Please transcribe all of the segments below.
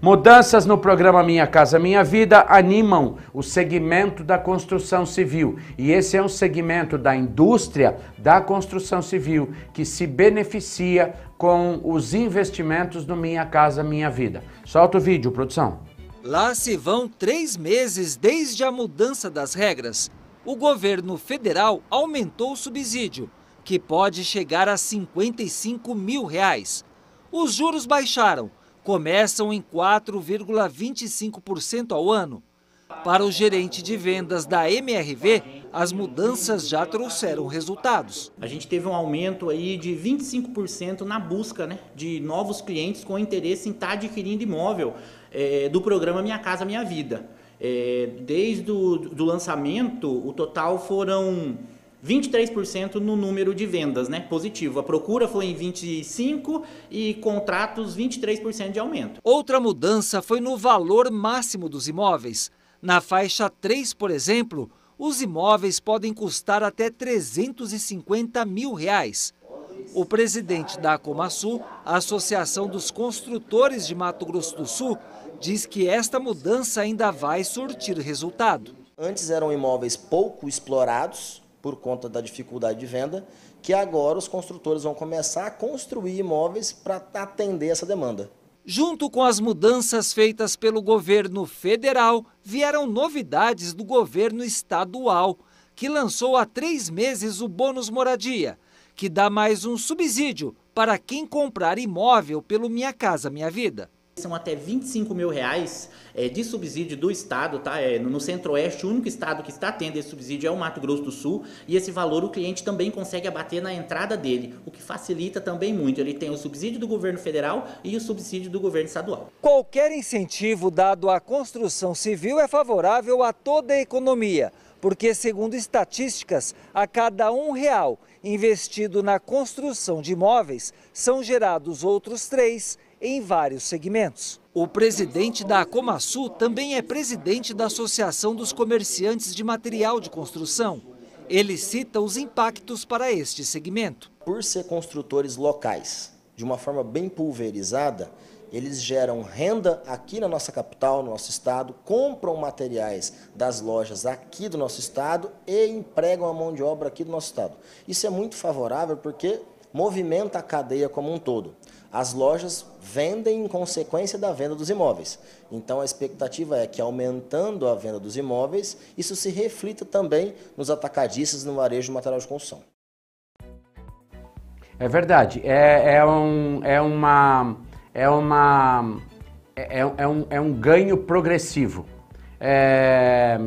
Mudanças no programa Minha Casa Minha Vida animam o segmento da construção civil e esse é um segmento da indústria da construção civil que se beneficia com os investimentos no Minha Casa Minha Vida. Solta o vídeo, produção. Lá se vão três meses desde a mudança das regras. O governo federal aumentou o subsídio, que pode chegar a 55 mil reais. Os juros baixaram começam em 4,25% ao ano. Para o gerente de vendas da MRV, as mudanças já trouxeram resultados. A gente teve um aumento aí de 25% na busca né, de novos clientes com interesse em estar tá adquirindo imóvel é, do programa Minha Casa Minha Vida. É, desde o do lançamento, o total foram 23% no número de vendas, né? Positivo. A procura foi em 25 e contratos 23% de aumento. Outra mudança foi no valor máximo dos imóveis. Na faixa 3, por exemplo, os imóveis podem custar até 350 mil reais. O presidente da Comaçu, a Associação dos Construtores de Mato Grosso do Sul, diz que esta mudança ainda vai surtir resultado. Antes eram imóveis pouco explorados, por conta da dificuldade de venda, que agora os construtores vão começar a construir imóveis para atender essa demanda. Junto com as mudanças feitas pelo governo federal, vieram novidades do governo estadual, que lançou há três meses o Bônus Moradia, que dá mais um subsídio para quem comprar imóvel pelo Minha Casa Minha Vida são até 25 mil reais é, de subsídio do Estado, tá? É, no Centro-Oeste, o único estado que está tendo esse subsídio é o Mato Grosso do Sul, e esse valor o cliente também consegue abater na entrada dele, o que facilita também muito. Ele tem o subsídio do governo federal e o subsídio do governo estadual. Qualquer incentivo dado à construção civil é favorável a toda a economia porque, segundo estatísticas, a cada um real investido na construção de imóveis são gerados outros três em vários segmentos. O presidente da Comaçu também é presidente da Associação dos Comerciantes de Material de Construção. Ele cita os impactos para este segmento. Por ser construtores locais, de uma forma bem pulverizada, eles geram renda aqui na nossa capital, no nosso estado, compram materiais das lojas aqui do nosso estado e empregam a mão de obra aqui do nosso estado. Isso é muito favorável porque movimenta a cadeia como um todo as lojas vendem em consequência da venda dos imóveis. Então a expectativa é que aumentando a venda dos imóveis, isso se reflita também nos atacadistas no varejo de material de construção. É verdade. É, é, um, é uma. É uma. É, é, um, é um ganho progressivo. É,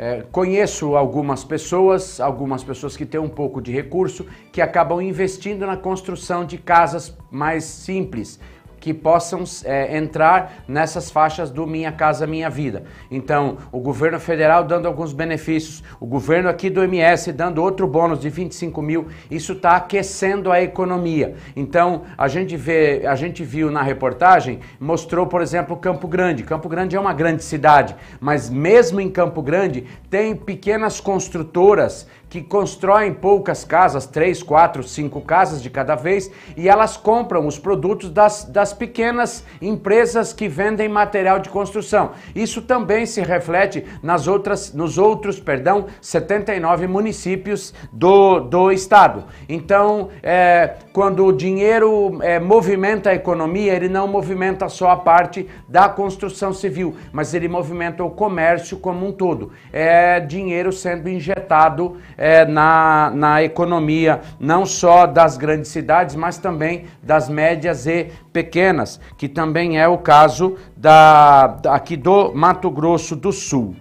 é, conheço algumas pessoas, algumas pessoas que têm um pouco de recurso, que acabam investindo na construção de casas mais simples, que possam é, entrar nessas faixas do Minha Casa Minha Vida. Então, o governo federal dando alguns benefícios, o governo aqui do MS dando outro bônus de 25 mil, isso está aquecendo a economia. Então, a gente, vê, a gente viu na reportagem, mostrou, por exemplo, Campo Grande. Campo Grande é uma grande cidade, mas mesmo em Campo Grande tem pequenas construtoras que constroem poucas casas, três, quatro, cinco casas de cada vez, e elas compram os produtos das, das das pequenas empresas que vendem material de construção. Isso também se reflete nas outras, nos outros, perdão, 79 municípios do, do estado. Então, é, quando o dinheiro é, movimenta a economia, ele não movimenta só a parte da construção civil, mas ele movimenta o comércio como um todo. É dinheiro sendo injetado é, na, na economia, não só das grandes cidades, mas também das médias e pequenas pequenas, que também é o caso da, aqui do Mato Grosso do Sul.